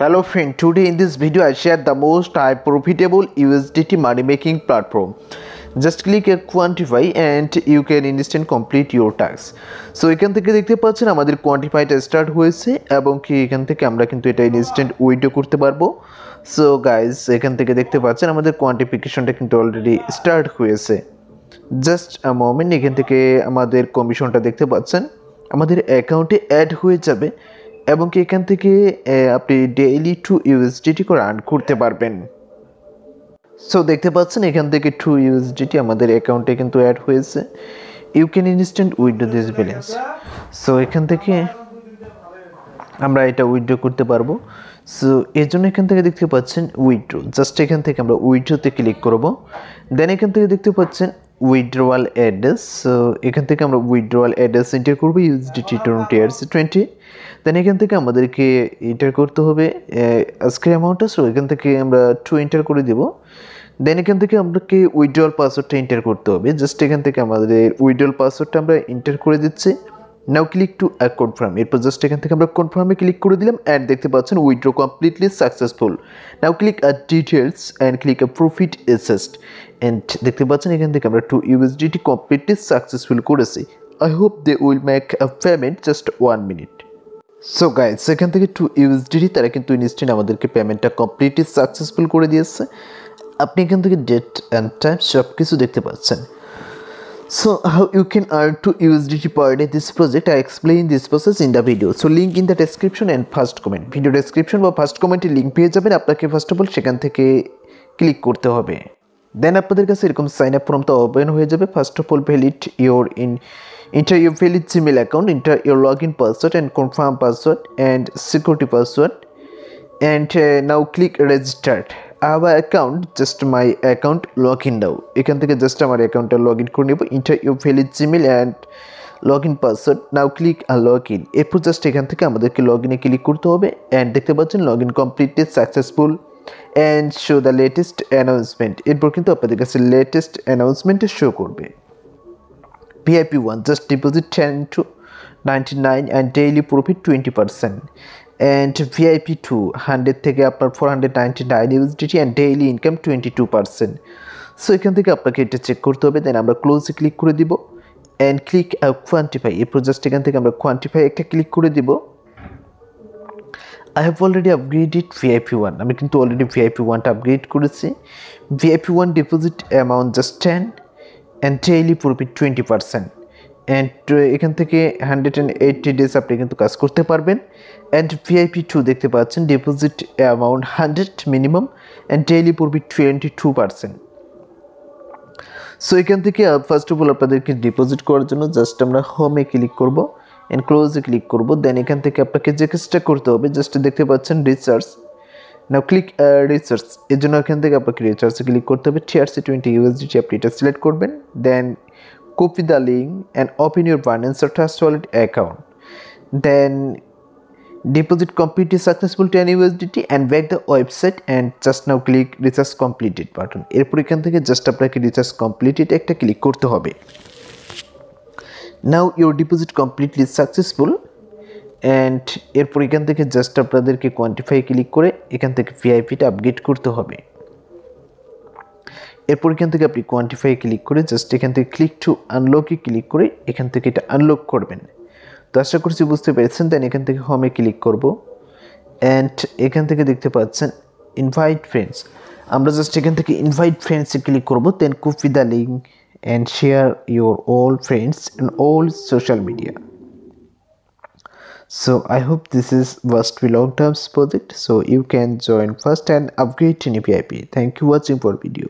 Hello friend, today in this video I share the most high profitable USDT money making platform. Just click a quantify and you can instant complete your task so এখান থেকে দেখতে পাচ্ছেন আমাদের কোয়ান্টিফাইটা start হয়েছে এবং কি এখান থেকে আমরা কিন্তু এটা ইনস্ট্যান্ট উইডো করতে পারবো সো গাইজ এখান থেকে দেখতে পাচ্ছেন আমাদের কোয়ান্টিফিকেশনটা কিন্তু অলরেডি স্টার্ট হয়েছে জাস্ট মোমেন্ট এখান থেকে আমাদের কমিশনটা দেখতে পাচ্ছেন আমাদের অ্যাকাউন্টে অ্যাড হয়ে যাবে এবং কি এখান থেকে আপনি ডেইলি টু ইউএসডিটি করে আর্ন করতে পারবেন সো দেখতে পাচ্ছেন এখান থেকে টু ইউএসডিটি আমাদের অ্যাকাউন্টে কিন্তু অ্যাড হয়েছে you can instant withdraw this balance so এখান থেকে আমরা এটা উইথড্রো করতে পারবো সো এর জন্য এখান থেকে দেখতে পাচ্ছেন উইথড্রো জাস্ট এখান থেকে আমরা উইথড্রোতে ক্লিক করব দেন এখান থেকে দেখতে পাচ্ছেন উইড্রোয়াল অ্যাড্রেস সো এখান থেকে আমরা উইড্রোয়াল অ্যাড্রেস এন্টার করবো ইউএসডিটি টোয়েন্টি আর্স টোয়েন্টি দেন এখান থেকে আমাদেরকে এন্টার করতে হবে আজকের অ্যামাউন্টটা সো এখান থেকে আমরা টু এন্টার করে দেবো দেন এখান থেকে আমাদেরকে উইড্রল পাসওয়ার্ডটা এন্টার করতে হবে জাস্ট এখান থেকে আমাদের উইড্রল পাসওয়ার্ডটা আমরা এন্টার করে দিচ্ছি নাও ক্লিক টু কনফার্ম এরপর জাস্ট এখান থেকে আমরা কনফার্মে ক্লিক করে দিলাম অ্যান্ড দেখতে পাচ্ছেন withdraw completely successful now click আর ডিটেলস অ্যান্ড ক্লিক আর প্রফিট এসেস্ট অ্যান্ড দেখতে পাচ্ছেন এখান থেকে আমরা টু ইউএসডিটি কমপ্লিটলি সাকসেসফুল করেছি I hope they will make a payment just one minute so guys সেখান থেকে টু ইউএসডিটি তারা কিন্তু ইনস্ট্যান্ট আমাদেরকে পেমেন্টটা কমপ্লিটলি সাকসেসফুল করে দিয়েছে আপনি এখান থেকে ডেট অ্যান্ড টাইম সব কিছু দেখতে পাচ্ছেন So how you can earn to USDT per day this project I explain this process in the video so link in the description and first comment video description or বা first কমেন্টে link পেয়ে যাবেন আপনাকে first of all সেখান থেকে click করতে then দেন আপনাদের কাছে sign up আপ ফর্মটা open হয়ে যাবে first of all valid your in enter your valid gmail account enter your login password and confirm password and security password and uh, now click register আবার account just my account log in দাও এখান থেকে just আমার অ্যাকাউন্টটা log in করে নেবো enter you valid Gmail and log in password now click আর log in এরপর জাস্ট এখান থেকে আমাদেরকে লগ ইনে ক্লিক করতে হবে অ্যান্ড দেখতে পাচ্ছেন log in completely successful and show the latest announcement এরপর কিন্তু আপনাদের কাছে লেটেস্ট অ্যানাউন্সমেন্টে শো করবে VIP one just deposit ten two ninety nine and daily profit twenty percent and VIP two hundred থেকে আপনার four hundred ninety nine USDT and daily income twenty two percent so এখান থেকে আপনাকে এটা চেক করতে হবে দেন আমরা ক্লোজে ক্লিক করে দিব অ্যান্ড ক্লিক কোয়ান্টিফাই এরপর জাস্ট এখান থেকে আমরা কোয়ান্টিফাই একটা ক্লিক করে দিব I have already upgraded VIP one আমি কিন্তু অলরেডি ভিআইপি ওয়ানটা আপগ্রেড করেছি VIP one deposit amount just ten and daily profit twenty percent and uh, এখান থেকে হান্ড্রেড অ্যান্ড এইটি ডেজ আপনি কিন্তু কাজ করতে পারবেন অ্যান্ড ভিআইপি টু দেখতে পাচ্ছেন deposit amount hundred minimum and daily পড়বে টোয়েন্টি টু পার্সেন্ট সো এখান থেকে ফার্স্ট অফ অল আপনাদেরকে ডিপোজিট করার জন্য জাস্ট আমরা হোমে ক্লিক করবো অ্যান্ড ক্লোজে ক্লিক করবো দেন এখান থেকে আপনাকে যে কাজটা করতে হবে জাস্ট দেখতে পাচ্ছেন রিচার্জ নাও ক্লিক রিচার্জ এর জন্য এখান থেকে আপনাকে রিচার্জে ক্লিক করতে হবে টিআরসি টোয়েন্টি ইউএসডিটি আপনি এটা সিলেক্ট করবেন দেন copy the link and open your Binance or Trust Wallet account. Then deposit completed successful to any USDT and back the website and just now click Research completed button এরপর এখান থেকে just apply Research completed click একটা click করতে হবে now your deposit completely successful and এরপর এখান just just আপনাদেরকে quantify click করে এখান থেকে ভিআইপিটা আপগ্রেড করতে হবে এরপর এখান থেকে আপনি কোয়ান্টিফাই ক্লিক করে জাস্ট এখান থেকে ক্লিক টু আনলকে ক্লিক করে এখান থেকে এটা আনলক করবেন তো আশা করছি বুঝতে পেরেছেন দেন এখান থেকে হোমে ক্লিক করব অ্যান্ড এখান থেকে দেখতে পাচ্ছেন ইনভাইট ফ্রেন্ডস আমরা জাস্ট এখান থেকে ইনভাইট ফ্রেন্ডসে ক্লিক করব then copy the link and share your all friends in all social media So I hope this is First Long Terms project so you can join first and upgrade to VIP. Thank you watching for video.